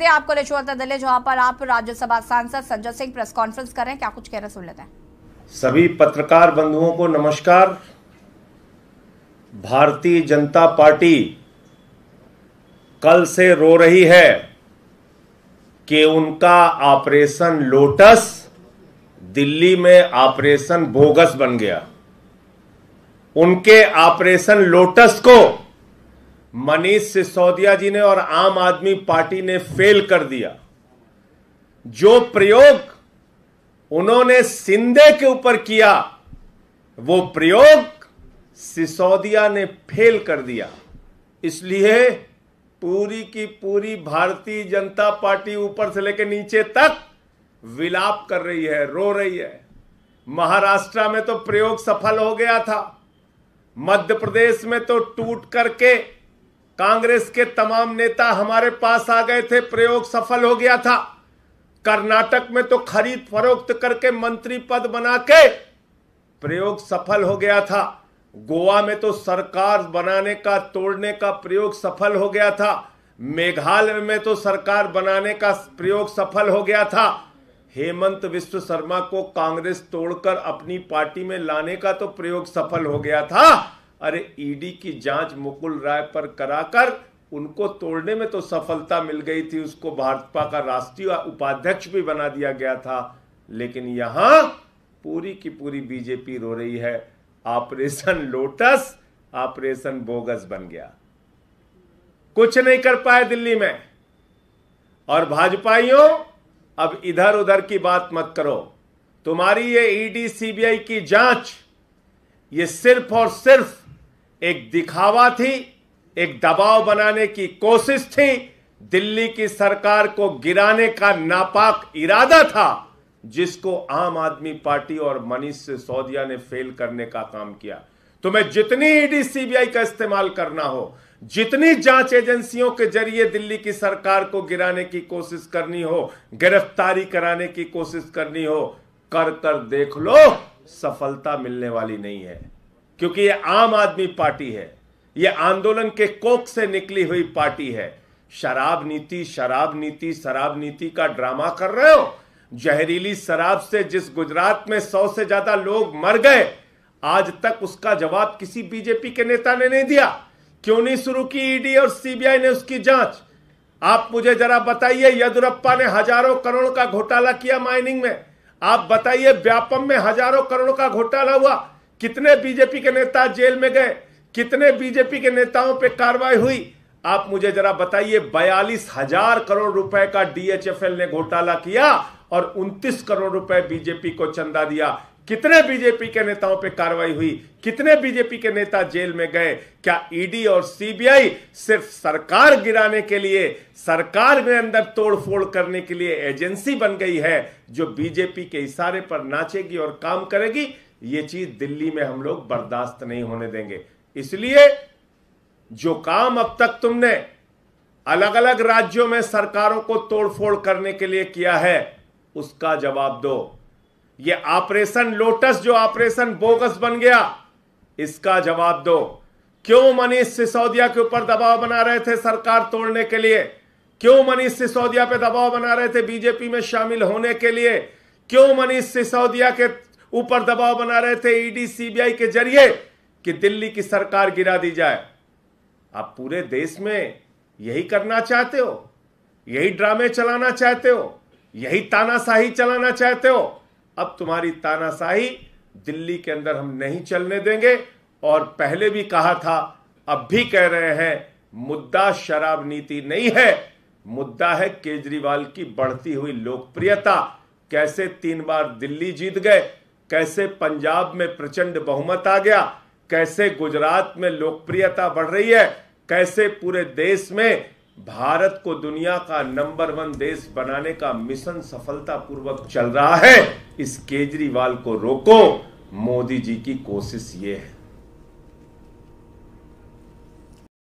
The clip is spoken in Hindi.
दे आपको लेचुअलता दल जहां पर आप राज्यसभा सांसद संजय सिंह प्रेस कॉन्फ्रेंस कर रहे हैं क्या कुछ कह रहे सुन लेते हैं सभी पत्रकार बंधुओं को नमस्कार भारतीय जनता पार्टी कल से रो रही है कि उनका ऑपरेशन लोटस दिल्ली में ऑपरेशन बोगस बन गया उनके ऑपरेशन लोटस को मनीष सिसोदिया जी ने और आम आदमी पार्टी ने फेल कर दिया जो प्रयोग उन्होंने सिंधे के ऊपर किया वो प्रयोग सिसोदिया ने फेल कर दिया इसलिए पूरी की पूरी भारतीय जनता पार्टी ऊपर से लेकर नीचे तक विलाप कर रही है रो रही है महाराष्ट्र में तो प्रयोग सफल हो गया था मध्य प्रदेश में तो टूट करके कांग्रेस के तमाम नेता हमारे पास आ गए थे प्रयोग सफल हो गया था कर्नाटक में तो खरीद फरोख्त करके मंत्री पद बना के प्रयोग सफल हो गया था गोवा में तो सरकार बनाने का तोड़ने का प्रयोग सफल हो गया था मेघालय में तो सरकार बनाने का प्रयोग सफल हो गया था हेमंत विश्व शर्मा को कांग्रेस तोड़कर अपनी पार्टी में लाने का तो प्रयोग सफल हो गया था अरे ईडी की जांच मुकुल राय पर कराकर उनको तोड़ने में तो सफलता मिल गई थी उसको भाजपा का राष्ट्रीय उपाध्यक्ष भी बना दिया गया था लेकिन यहां पूरी की पूरी बीजेपी रो रही है ऑपरेशन लोटस ऑपरेशन बोगस बन गया कुछ नहीं कर पाए दिल्ली में और भाजपाइयों अब इधर उधर की बात मत करो तुम्हारी ये ईडी सीबीआई की जांच ये सिर्फ और सिर्फ एक दिखावा थी एक दबाव बनाने की कोशिश थी दिल्ली की सरकार को गिराने का नापाक इरादा था जिसको आम आदमी पार्टी और मनीष सिसोदिया ने फेल करने का काम किया तुम्हें तो जितनी ईडी सीबीआई का इस्तेमाल करना हो जितनी जांच एजेंसियों के जरिए दिल्ली की सरकार को गिराने की कोशिश करनी हो गिरफ्तारी कराने की कोशिश करनी हो कर कर देख लो सफलता मिलने वाली नहीं है क्योंकि ये आम आदमी पार्टी है ये आंदोलन के कोख से निकली हुई पार्टी है शराब नीति शराब नीति शराब नीति का ड्रामा कर रहे हो जहरीली शराब से जिस गुजरात में सौ से ज्यादा लोग मर गए आज तक उसका जवाब किसी बीजेपी के नेता ने नहीं दिया क्यों नहीं शुरू की ईडी और सीबीआई ने उसकी जांच आप मुझे जरा बताइए येदुरप्पा ने हजारों करोड़ का घोटाला किया माइनिंग में आप बताइए व्यापम में हजारों करोड़ का घोटाला हुआ कितने बीजेपी के नेता जेल में गए कितने बीजेपी के नेताओं पे कार्रवाई हुई आप मुझे जरा बताइए बयालीस हजार करोड़ रुपए का डीएचएफएल ने घोटाला किया और उनतीस करोड़ रुपए बीजेपी को चंदा दिया कितने बीजेपी के नेताओं पे कार्रवाई हुई कितने बीजेपी के नेता जेल में गए क्या ईडी e और सीबीआई सिर्फ सरकार गिराने के लिए सरकार में अंदर तोड़फोड़ करने के लिए एजेंसी बन गई है जो बीजेपी के इशारे पर नाचेगी और काम करेगी ये चीज दिल्ली में हम लोग बर्दाश्त नहीं होने देंगे इसलिए जो काम अब तक तुमने अलग अलग राज्यों में सरकारों को तोड़फोड़ करने के लिए किया है उसका जवाब दो ये ऑपरेशन लोटस जो ऑपरेशन बोगस बन गया इसका जवाब दो क्यों मनीष सिसोदिया के ऊपर दबाव बना रहे थे सरकार तोड़ने के लिए क्यों मनीष सिसोदिया पे दबाव बना रहे थे बीजेपी में शामिल होने के लिए क्यों मनीष सिसोदिया के ऊपर दबाव बना रहे थे ईडी e सीबीआई के जरिए कि दिल्ली की सरकार गिरा दी जाए आप पूरे देश में यही करना चाहते हो यही ड्रामे चलाना चाहते हो यही तानाशाही चलाना चाहते हो अब तुम्हारी तानाशाही दिल्ली के अंदर हम नहीं चलने देंगे और पहले भी कहा था अब भी कह रहे हैं मुद्दा शराब नीति नहीं है मुद्दा है केजरीवाल की बढ़ती हुई लोकप्रियता कैसे तीन बार दिल्ली जीत गए कैसे पंजाब में प्रचंड बहुमत आ गया कैसे गुजरात में लोकप्रियता बढ़ रही है कैसे पूरे देश में भारत को दुनिया का नंबर वन देश बनाने का मिशन सफलतापूर्वक चल रहा है इस केजरीवाल को रोको मोदी जी की कोशिश ये है